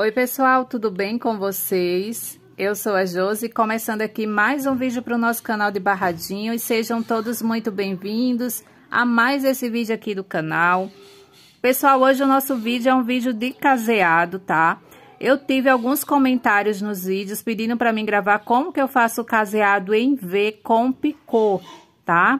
Oi pessoal, tudo bem com vocês? Eu sou a Josi, começando aqui mais um vídeo para o nosso canal de Barradinho e sejam todos muito bem-vindos a mais esse vídeo aqui do canal. Pessoal, hoje o nosso vídeo é um vídeo de caseado, tá? Eu tive alguns comentários nos vídeos pedindo para mim gravar como que eu faço o caseado em V com picô, tá?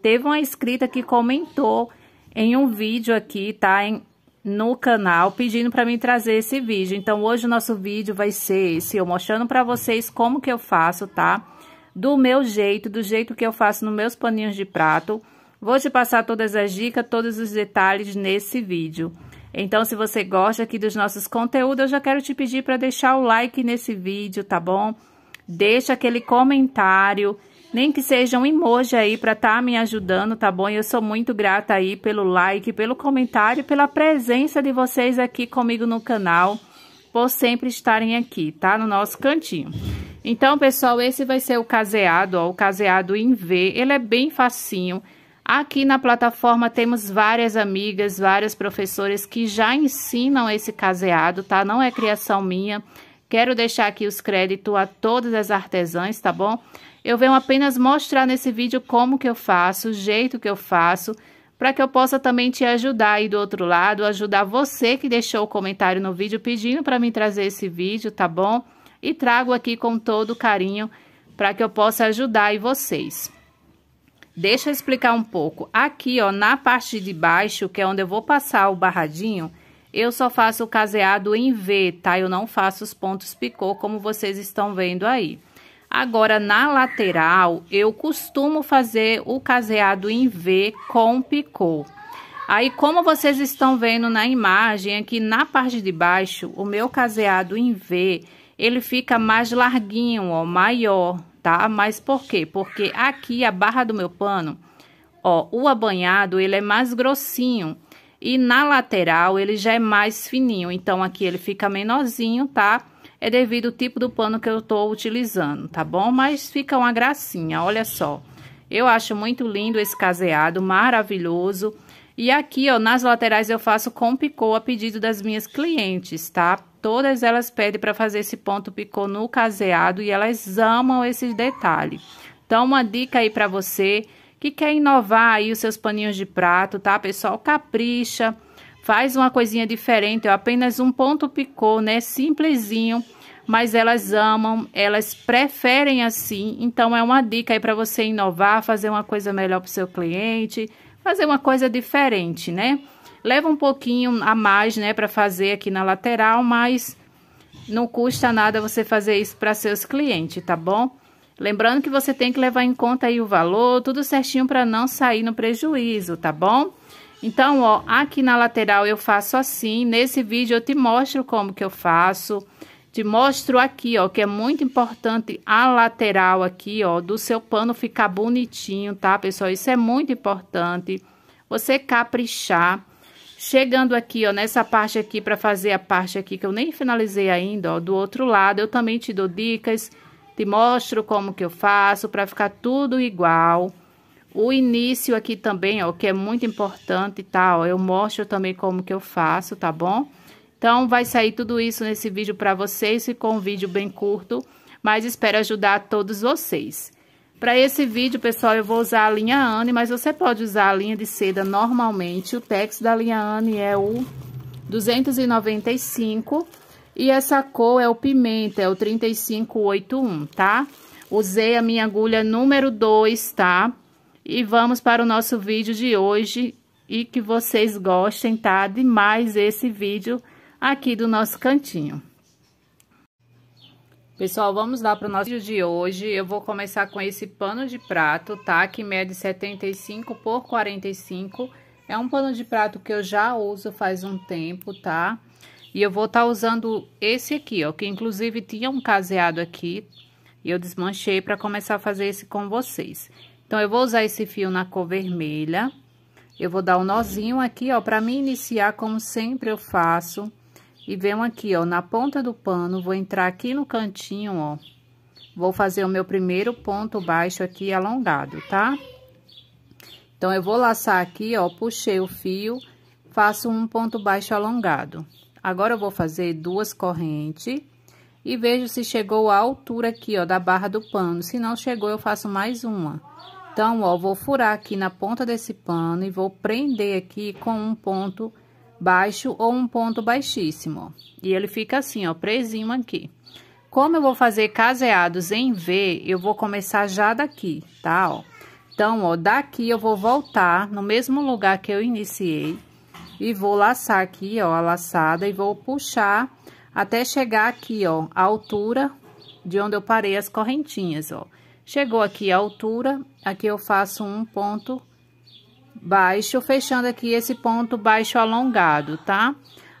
Teve uma escrita que comentou em um vídeo aqui, tá? Em, no canal pedindo para mim trazer esse vídeo. Então, hoje o nosso vídeo vai ser esse, eu mostrando para vocês como que eu faço, tá? Do meu jeito, do jeito que eu faço nos meus paninhos de prato. Vou te passar todas as dicas, todos os detalhes nesse vídeo. Então, se você gosta aqui dos nossos conteúdos, eu já quero te pedir para deixar o like nesse vídeo, tá bom? Deixa aquele comentário nem que seja um emoji aí para estar tá me ajudando, tá bom? Eu sou muito grata aí pelo like, pelo comentário, pela presença de vocês aqui comigo no canal, por sempre estarem aqui, tá? No nosso cantinho. Então, pessoal, esse vai ser o caseado, ó, o caseado em V. Ele é bem facinho. Aqui na plataforma temos várias amigas, várias professoras que já ensinam esse caseado, tá? Não é criação minha. Quero deixar aqui os créditos a todas as artesãs, tá bom? Eu venho apenas mostrar nesse vídeo como que eu faço, o jeito que eu faço, para que eu possa também te ajudar aí do outro lado, ajudar você que deixou o comentário no vídeo pedindo para mim trazer esse vídeo, tá bom? E trago aqui com todo carinho para que eu possa ajudar aí vocês. Deixa eu explicar um pouco. Aqui, ó, na parte de baixo, que é onde eu vou passar o barradinho, eu só faço o caseado em V, tá? Eu não faço os pontos picô, como vocês estão vendo aí. Agora, na lateral, eu costumo fazer o caseado em V com picô. Aí, como vocês estão vendo na imagem, aqui na parte de baixo, o meu caseado em V, ele fica mais larguinho, ó, maior, tá? Mas por quê? Porque aqui a barra do meu pano, ó, o abanhado, ele é mais grossinho, e na lateral ele já é mais fininho, então aqui ele fica menorzinho, tá? É devido ao tipo do pano que eu tô utilizando, tá bom? Mas fica uma gracinha, olha só. Eu acho muito lindo esse caseado, maravilhoso. E aqui, ó, nas laterais eu faço com picô a pedido das minhas clientes, tá? Todas elas pedem para fazer esse ponto picô no caseado e elas amam esse detalhe. Então, uma dica aí para você que quer inovar aí os seus paninhos de prato, tá, pessoal? Capricha, faz uma coisinha diferente, ó, apenas um ponto picô, né? Simplesinho, mas elas amam, elas preferem assim. Então é uma dica aí para você inovar, fazer uma coisa melhor para o seu cliente, fazer uma coisa diferente, né? Leva um pouquinho a mais, né, para fazer aqui na lateral, mas não custa nada você fazer isso para seus clientes, tá bom? Lembrando que você tem que levar em conta aí o valor, tudo certinho para não sair no prejuízo, tá bom? Então, ó, aqui na lateral eu faço assim, nesse vídeo eu te mostro como que eu faço, te mostro aqui, ó, que é muito importante a lateral aqui, ó, do seu pano ficar bonitinho, tá, pessoal? Isso é muito importante, você caprichar. Chegando aqui, ó, nessa parte aqui, para fazer a parte aqui que eu nem finalizei ainda, ó, do outro lado, eu também te dou dicas te mostro como que eu faço para ficar tudo igual. O início aqui também, ó, que é muito importante, tá? Ó, eu mostro também como que eu faço, tá bom? Então, vai sair tudo isso nesse vídeo para vocês. Ficou um vídeo bem curto, mas espero ajudar todos vocês. Para esse vídeo, pessoal, eu vou usar a linha Anne, mas você pode usar a linha de seda normalmente. O tex da linha Anne é o 295 e essa cor é o pimenta, é o 3581, tá? Usei a minha agulha número 2, tá? E vamos para o nosso vídeo de hoje e que vocês gostem, tá? De mais esse vídeo aqui do nosso cantinho. Pessoal, vamos lá para o nosso vídeo de hoje. Eu vou começar com esse pano de prato, tá? Que mede 75 por 45. É um pano de prato que eu já uso faz um tempo, tá? E eu vou estar tá usando esse aqui, ó, que inclusive tinha um caseado aqui. E eu desmanchei para começar a fazer esse com vocês. Então, eu vou usar esse fio na cor vermelha. Eu vou dar um nozinho aqui, ó, para me iniciar, como sempre eu faço. E venho aqui, ó, na ponta do pano, vou entrar aqui no cantinho, ó. Vou fazer o meu primeiro ponto baixo aqui alongado, tá? Então, eu vou laçar aqui, ó, puxei o fio, faço um ponto baixo alongado. Agora eu vou fazer duas correntes e vejo se chegou a altura aqui, ó, da barra do pano. Se não chegou, eu faço mais uma. Então, ó, vou furar aqui na ponta desse pano e vou prender aqui com um ponto baixo ou um ponto baixíssimo, ó. E ele fica assim, ó, presinho aqui. Como eu vou fazer caseados em V, eu vou começar já daqui, tá, ó. Então, ó, daqui eu vou voltar no mesmo lugar que eu iniciei e vou laçar aqui, ó, a laçada e vou puxar até chegar aqui, ó, a altura de onde eu parei as correntinhas, ó. Chegou aqui a altura, aqui eu faço um ponto baixo, fechando aqui esse ponto baixo alongado, tá?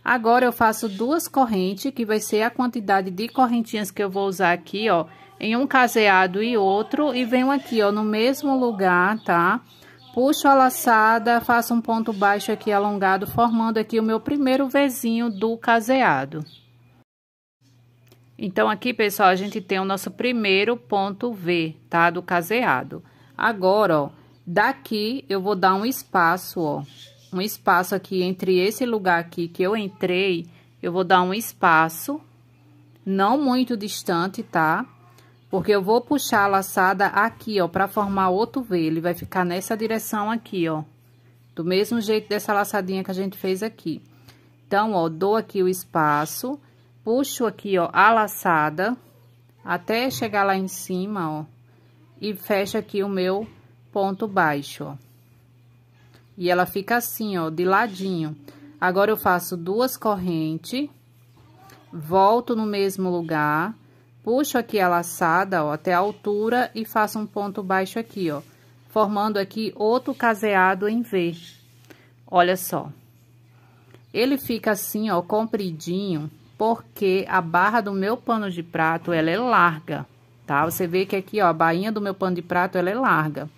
Agora, eu faço duas correntes, que vai ser a quantidade de correntinhas que eu vou usar aqui, ó, em um caseado e outro, e venho aqui, ó, no mesmo lugar, tá? Tá? Puxo a laçada, faço um ponto baixo aqui alongado, formando aqui o meu primeiro vizinho do caseado. Então, aqui, pessoal, a gente tem o nosso primeiro ponto V, tá? Do caseado. Agora, ó, daqui eu vou dar um espaço, ó, um espaço aqui entre esse lugar aqui que eu entrei, eu vou dar um espaço, não muito distante, tá? Tá? Porque eu vou puxar a laçada aqui, ó, pra formar outro V. Ele vai ficar nessa direção aqui, ó. Do mesmo jeito dessa laçadinha que a gente fez aqui. Então, ó, dou aqui o espaço, puxo aqui, ó, a laçada, até chegar lá em cima, ó. E fecho aqui o meu ponto baixo, ó. E ela fica assim, ó, de ladinho. Agora, eu faço duas correntes, volto no mesmo lugar Puxo aqui a laçada, ó, até a altura e faço um ponto baixo aqui, ó. Formando aqui outro caseado em V. Olha só. Ele fica assim, ó, compridinho, porque a barra do meu pano de prato, ela é larga, tá? Você vê que aqui, ó, a bainha do meu pano de prato, ela é larga.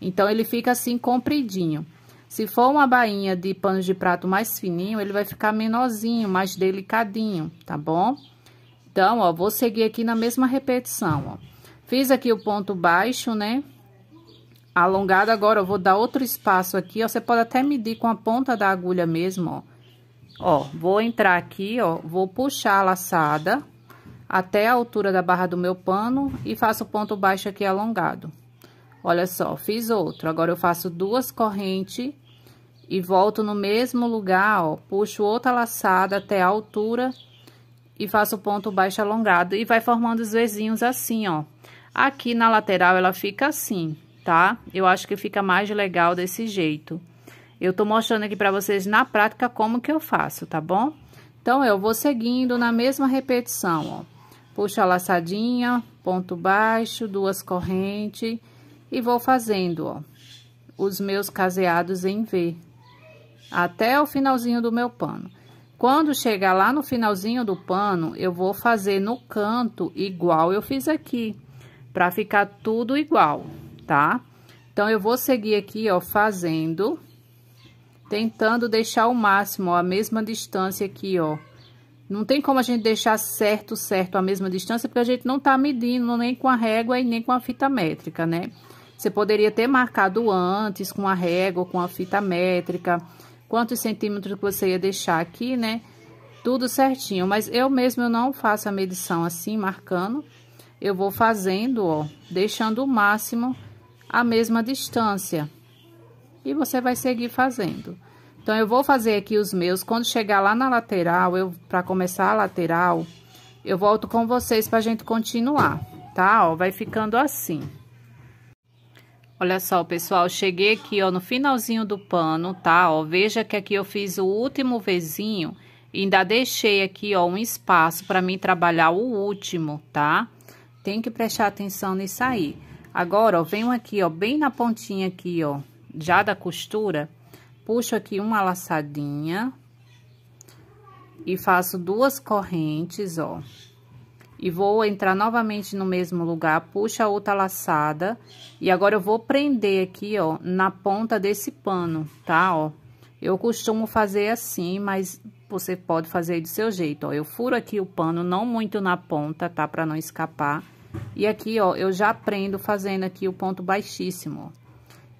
Então, ele fica assim, compridinho. Se for uma bainha de pano de prato mais fininho, ele vai ficar menorzinho, mais delicadinho, tá bom? Então, ó, vou seguir aqui na mesma repetição, ó. Fiz aqui o ponto baixo, né? Alongado, agora eu vou dar outro espaço aqui, ó. Você pode até medir com a ponta da agulha mesmo, ó. Ó, vou entrar aqui, ó, vou puxar a laçada até a altura da barra do meu pano e faço o ponto baixo aqui alongado. Olha só, fiz outro. Agora, eu faço duas correntes e volto no mesmo lugar, ó, puxo outra laçada até a altura e faço ponto baixo alongado e vai formando os vizinhos assim, ó. Aqui na lateral ela fica assim, tá? Eu acho que fica mais legal desse jeito. Eu tô mostrando aqui pra vocês na prática como que eu faço, tá bom? Então, eu vou seguindo na mesma repetição, ó. Puxa a laçadinha, ponto baixo, duas correntes e vou fazendo, ó, os meus caseados em V, até o finalzinho do meu pano. Quando chegar lá no finalzinho do pano, eu vou fazer no canto igual eu fiz aqui, pra ficar tudo igual, tá? Então, eu vou seguir aqui, ó, fazendo, tentando deixar o máximo, ó, a mesma distância aqui, ó. Não tem como a gente deixar certo, certo, a mesma distância, porque a gente não tá medindo nem com a régua e nem com a fita métrica, né? Você poderia ter marcado antes com a régua, com a fita métrica, quantos centímetros que você ia deixar aqui, né? Tudo certinho, mas eu mesmo eu não faço a medição assim, marcando. Eu vou fazendo, ó, deixando o máximo a mesma distância. E você vai seguir fazendo. Então, eu vou fazer aqui os meus. Quando chegar lá na lateral, eu para começar a lateral, eu volto com vocês pra gente continuar, tá? Ó, vai ficando assim. Olha só, pessoal, cheguei aqui, ó, no finalzinho do pano, tá? Ó, veja que aqui eu fiz o último vezinho, ainda deixei aqui, ó, um espaço para mim trabalhar o último, tá? Tem que prestar atenção nisso aí. Agora, ó, venho aqui, ó, bem na pontinha aqui, ó, já da costura, puxo aqui uma laçadinha e faço duas correntes, ó e vou entrar novamente no mesmo lugar, puxa outra laçada, e agora eu vou prender aqui, ó, na ponta desse pano, tá, ó. Eu costumo fazer assim, mas você pode fazer do seu jeito, ó. Eu furo aqui o pano, não muito na ponta, tá, pra não escapar. E aqui, ó, eu já prendo fazendo aqui o ponto baixíssimo, ó.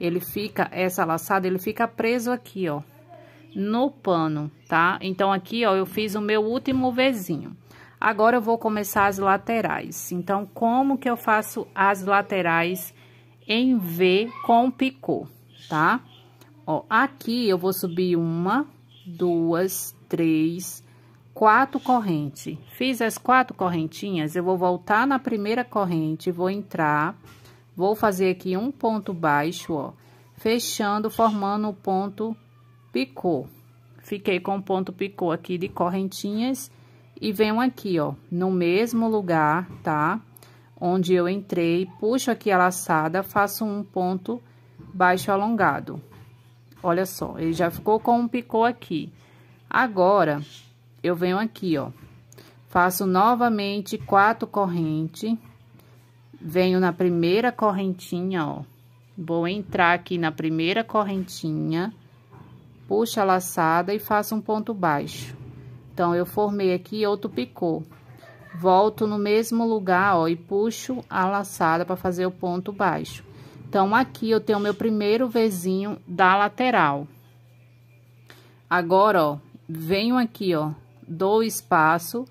Ele fica, essa laçada, ele fica preso aqui, ó, no pano, tá? Então, aqui, ó, eu fiz o meu último vezinho. Agora eu vou começar as laterais. Então, como que eu faço as laterais em V com picô, tá? Ó, aqui eu vou subir uma, duas, três, quatro correntes. Fiz as quatro correntinhas, eu vou voltar na primeira corrente, vou entrar, vou fazer aqui um ponto baixo, ó, fechando, formando o ponto picô. Fiquei com o ponto picô aqui de correntinhas e venho aqui, ó, no mesmo lugar, tá? Onde eu entrei, puxo aqui a laçada, faço um ponto baixo alongado. Olha só, ele já ficou com um picô aqui. Agora, eu venho aqui, ó, faço novamente quatro correntes, venho na primeira correntinha, ó, vou entrar aqui na primeira correntinha, puxo a laçada e faço um ponto baixo. Então, eu formei aqui outro picô. Volto no mesmo lugar, ó, e puxo a laçada para fazer o ponto baixo. Então, aqui eu tenho meu primeiro vizinho da lateral. Agora, ó, venho aqui, ó, dou espaço,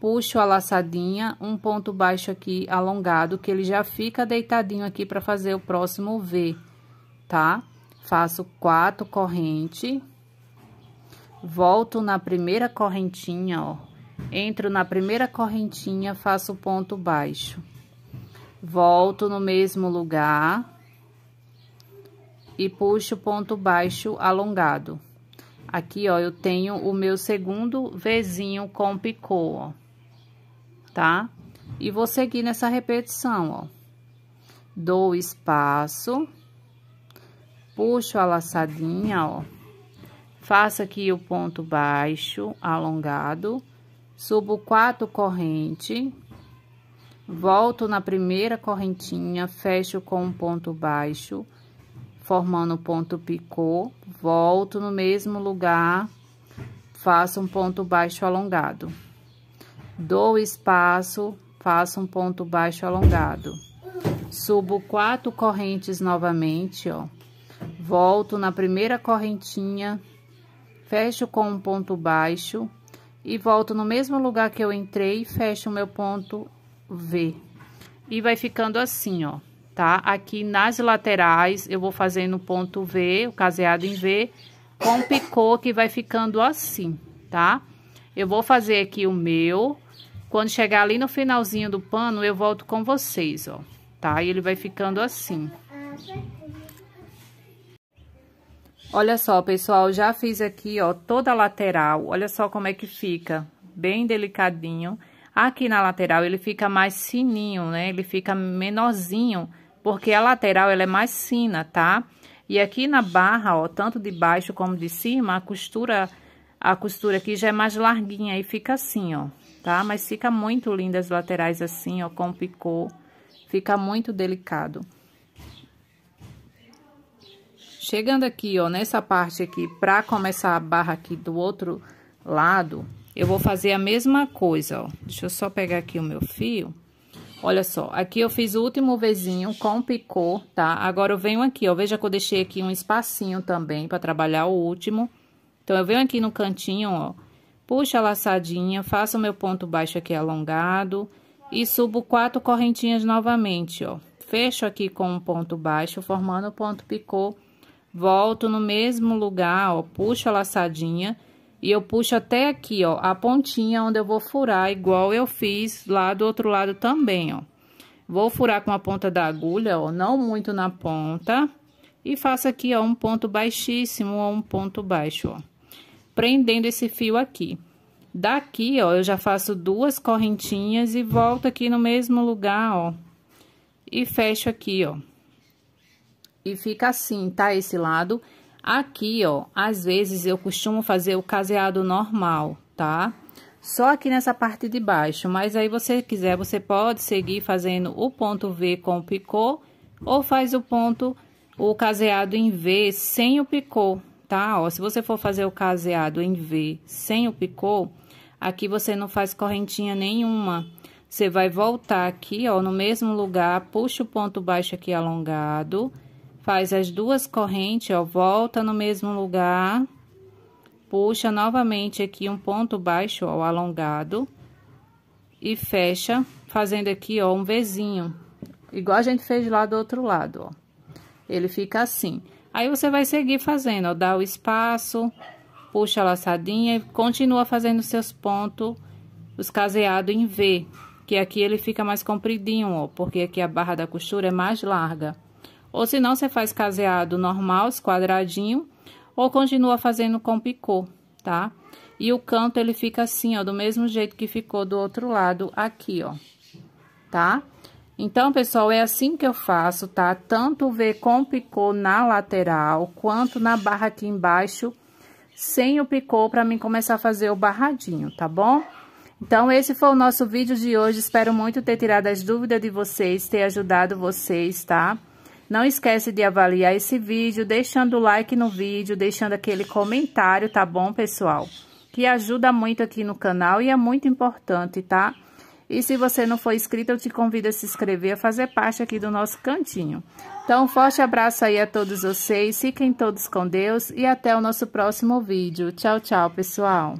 puxo a laçadinha, um ponto baixo aqui alongado, que ele já fica deitadinho aqui para fazer o próximo V, tá? Faço quatro corrente, volto na primeira correntinha, ó. Entro na primeira correntinha, faço ponto baixo. Volto no mesmo lugar e puxo ponto baixo alongado. Aqui, ó, eu tenho o meu segundo vizinho com picô, ó. Tá? E vou seguir nessa repetição, ó. Dou espaço, puxo a laçadinha, ó Faço aqui o ponto baixo, alongado, subo quatro corrente, volto na primeira correntinha, fecho com um ponto baixo, formando ponto picô, volto no mesmo lugar, faço um ponto baixo alongado. Dou espaço, faço um ponto baixo alongado. Subo quatro correntes novamente, ó. Volto na primeira correntinha, fecho com um ponto baixo e volto no mesmo lugar que eu entrei, fecho o meu ponto V. E vai ficando assim, ó, tá? Aqui nas laterais eu vou fazendo ponto V, o caseado em V, com picô que vai ficando assim, tá? Eu vou fazer aqui o meu, quando chegar ali no finalzinho do pano eu volto com vocês, ó, tá? E ele vai ficando assim. Ah, Olha só, pessoal, já fiz aqui, ó, toda a lateral. Olha só como é que fica, bem delicadinho. Aqui na lateral ele fica mais fininho, né? Ele fica menorzinho, porque a lateral ela é mais fina, tá? E aqui na barra, ó, tanto de baixo como de cima, a costura a costura aqui já é mais larguinha e fica assim, ó, tá? Mas fica muito linda as laterais assim, ó, com picô. Fica muito delicado. Chegando aqui, ó, nessa parte aqui, pra começar a barra aqui do outro lado, eu vou fazer a mesma coisa, ó. Deixa eu só pegar aqui o meu fio. Olha só, aqui eu fiz o último vezinho com picô, tá? Agora eu venho aqui, ó, veja que eu deixei aqui um espacinho também pra trabalhar o último. Então, eu venho aqui no cantinho, ó, puxo a laçadinha, faço o meu ponto baixo aqui alongado e subo quatro correntinhas novamente, ó. Fecho aqui com um ponto baixo, formando o ponto picô volto no mesmo lugar, ó, puxo a laçadinha e eu puxo até aqui, ó, a pontinha onde eu vou furar, igual eu fiz lá do outro lado também, ó. Vou furar com a ponta da agulha, ó, não muito na ponta, e faço aqui, ó, um ponto baixíssimo ou um ponto baixo, ó. Prendendo esse fio aqui. Daqui, ó, eu já faço duas correntinhas e volto aqui no mesmo lugar, ó, e fecho aqui, ó e fica assim, tá? Esse lado. Aqui, ó, às vezes eu costumo fazer o caseado normal, tá? Só aqui nessa parte de baixo, mas aí você quiser, você pode seguir fazendo o ponto V com o picô ou faz o ponto, o caseado em V sem o picô, tá? Ó, se você for fazer o caseado em V sem o picô, aqui você não faz correntinha nenhuma. Você vai voltar aqui, ó, no mesmo lugar, puxa o ponto baixo aqui alongado Faz as duas correntes, ó, volta no mesmo lugar, puxa novamente aqui um ponto baixo, ó, alongado, e fecha, fazendo aqui, ó, um Vzinho, igual a gente fez lá do outro lado, ó. Ele fica assim. Aí, você vai seguir fazendo, ó, dá o espaço, puxa a laçadinha e continua fazendo seus pontos, os caseados em V, que aqui ele fica mais compridinho, ó, porque aqui a barra da costura é mais larga. Ou se não, você faz caseado normal, esquadradinho, quadradinho, ou continua fazendo com picô, tá? E o canto, ele fica assim, ó, do mesmo jeito que ficou do outro lado aqui, ó, tá? Então, pessoal, é assim que eu faço, tá? Tanto ver com picô na lateral, quanto na barra aqui embaixo, sem o picô, pra mim começar a fazer o barradinho, tá bom? Então, esse foi o nosso vídeo de hoje. Espero muito ter tirado as dúvidas de vocês, ter ajudado vocês, tá? Não esquece de avaliar esse vídeo, deixando o like no vídeo, deixando aquele comentário, tá bom, pessoal? Que ajuda muito aqui no canal e é muito importante, tá? E se você não for inscrito, eu te convido a se inscrever, a fazer parte aqui do nosso cantinho. Então, um forte abraço aí a todos vocês, fiquem todos com Deus e até o nosso próximo vídeo. Tchau, tchau, pessoal!